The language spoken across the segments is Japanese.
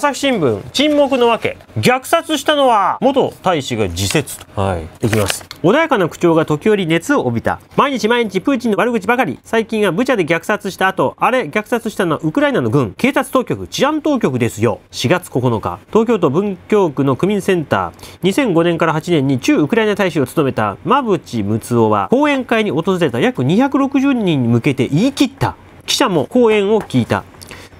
朝日新聞、沈黙のわけ。虐殺したのは、元大使が自説と。はい。いきます。穏やかな口調が時折熱を帯びた。毎日毎日プーチンの悪口ばかり。最近はブチャで虐殺した後、あれ、虐殺したのはウクライナの軍、警察当局、治安当局ですよ。4月9日、東京都文京区の区民センター、2005年から8年に駐ウクライナ大使を務めた、馬淵睦夫は、講演会に訪れた約260人に向けて言い切った。記者も講演を聞いた。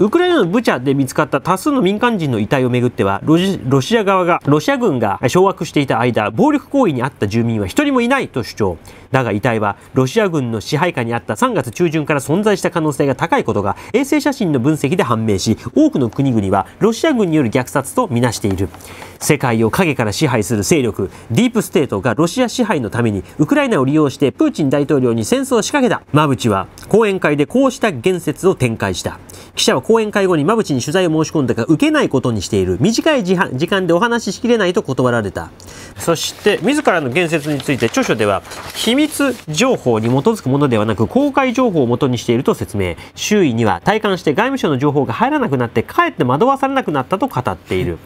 ウクライナのブチャで見つかった多数の民間人の遺体をめぐってはロシア側がロシア軍が掌握していた間暴力行為にあった住民は一人もいないと主張だが遺体はロシア軍の支配下にあった3月中旬から存在した可能性が高いことが衛星写真の分析で判明し多くの国々はロシア軍による虐殺とみなしている世界を陰から支配する勢力ディープステートがロシア支配のためにウクライナを利用してプーチン大統領に戦争を仕掛けた馬淵は講演会でこうした言説を展開した記者は講演会後に馬淵に取材を申し込んだが受けないことにしている短い時間でお話ししきれないと断られたそして自らの言説について著書では秘密情報に基づくものではなく公開情報をもとにしていると説明周囲には体感して外務省の情報が入らなくなってかえって惑わされなくなったと語っている。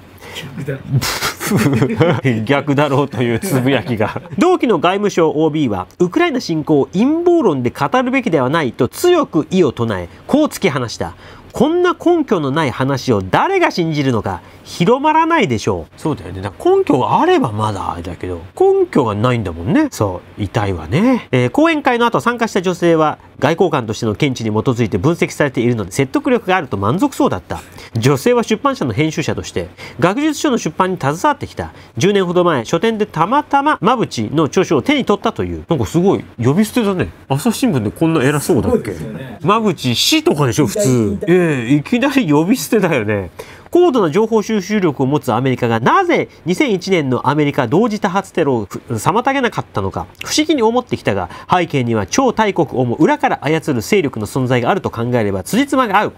逆だろうというつぶやきが同期の外務省 OB はウクライナ侵攻を陰謀論で語るべきではないと強く意を唱えこう突き放したこんな根拠のない話を誰が信じるのか広まらないでしょうそうだよねだ根拠があればまだあれだけど根拠がないんだもんねそう痛いわね、えー、講演会の後参加した女性は外交官としての見地に基づいて分析されているので説得力があると満足そうだった女性は出版社の編集者として学術書の出版に携わってきた10年ほど前書店でたまたま真淵の著書を手に取ったというなんかすごい呼び捨てだね朝日新聞でこんな偉そうだっけ、ね、真淵氏とかでしょ普通、えーいきなり呼び捨てだよね高度な情報収集力を持つアメリカがなぜ2001年のアメリカ同時多発テロを妨げなかったのか不思議に思ってきたが背景には超大国をも裏から操る勢力の存在があると考えれば辻褄が合う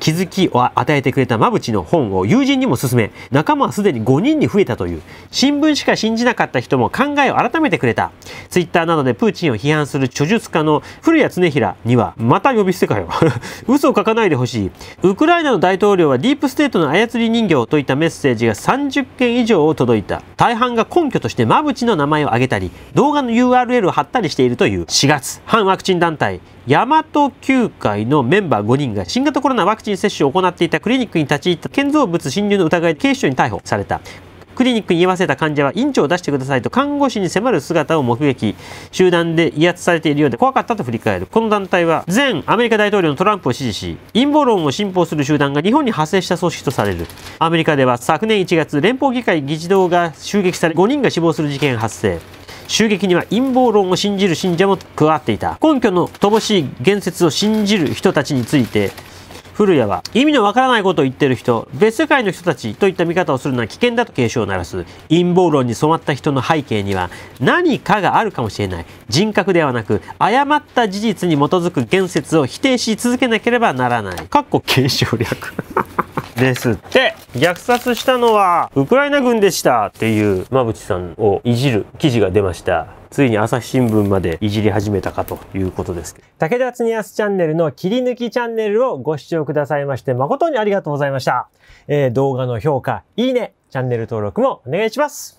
気づきを与えてくれた馬淵の本を友人にも勧め仲間はすでに5人に増えたという新聞しか信じなかった人も考えを改めてくれたツイッターなどでプーチンを批判する著述家の古谷恒平にはまた呼び捨てかよ嘘を書かないでほしいウクライナの大統領はディープステートの操り人形といったメッセージが30件以上届いた。大半が根拠として真淵の名前を挙げたり、動画の URL を貼ったりしているという4月、反ワクチン団体、大和球会のメンバー5人が新型コロナワクチン接種を行っていたクリニックに立ち入った建造物侵入の疑いで警視庁に逮捕された。クリニックに居合わせた患者は院長を出してくださいと看護師に迫る姿を目撃集団で威圧されているようで怖かったと振り返るこの団体は前アメリカ大統領のトランプを支持し陰謀論を信奉する集団が日本に派生した組織とされるアメリカでは昨年1月連邦議会議事堂が襲撃され5人が死亡する事件発生襲撃には陰謀論を信じる信者も加わっていた根拠の乏しい言説を信じる人たちについて古谷は意味のわからないことを言ってる人別世界の人たちといった見方をするのは危険だと警鐘を鳴らす陰謀論に染まった人の背景には何かがあるかもしれない人格ではなく誤った事実に基づく言説を否定し続けなければならない。かっこ継承略ですって虐殺したのはウクライナ軍でしたっていう馬淵さんをいじる記事が出ました。ついに朝日新聞までいじり始めたかということです。武田恒康チャンネルの切り抜きチャンネルをご視聴くださいまして誠にありがとうございました。えー、動画の評価、いいね、チャンネル登録もお願いします。